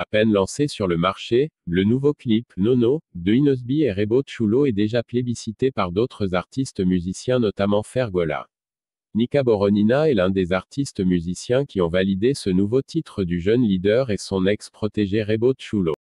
À peine lancé sur le marché, le nouveau clip Nono de Inosbi et Rebo est déjà plébiscité par d'autres artistes musiciens notamment Fergola. Nika Boronina est l'un des artistes musiciens qui ont validé ce nouveau titre du jeune leader et son ex-protégé Rebo Tchulo.